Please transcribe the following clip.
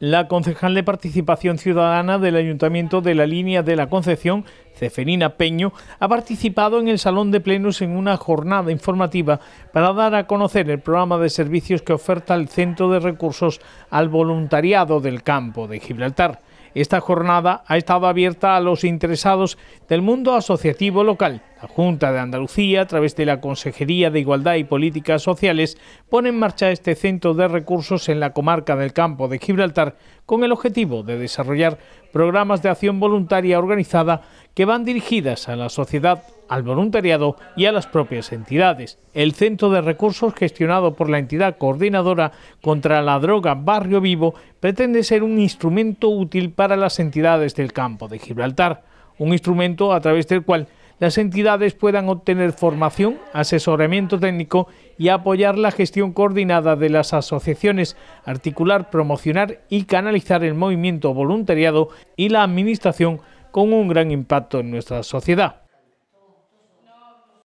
La concejal de Participación Ciudadana del Ayuntamiento de la Línea de la Concepción, Ceferina Peño, ha participado en el Salón de Plenos en una jornada informativa para dar a conocer el programa de servicios que oferta el Centro de Recursos al Voluntariado del Campo de Gibraltar. Esta jornada ha estado abierta a los interesados del mundo asociativo local. La Junta de Andalucía, a través de la Consejería de Igualdad y Políticas Sociales, pone en marcha este centro de recursos en la comarca del campo de Gibraltar con el objetivo de desarrollar programas de acción voluntaria organizada que van dirigidas a la sociedad al voluntariado y a las propias entidades. El Centro de Recursos, gestionado por la entidad coordinadora contra la droga Barrio Vivo, pretende ser un instrumento útil para las entidades del campo de Gibraltar, un instrumento a través del cual las entidades puedan obtener formación, asesoramiento técnico y apoyar la gestión coordinada de las asociaciones, articular, promocionar y canalizar el movimiento voluntariado y la administración con un gran impacto en nuestra sociedad.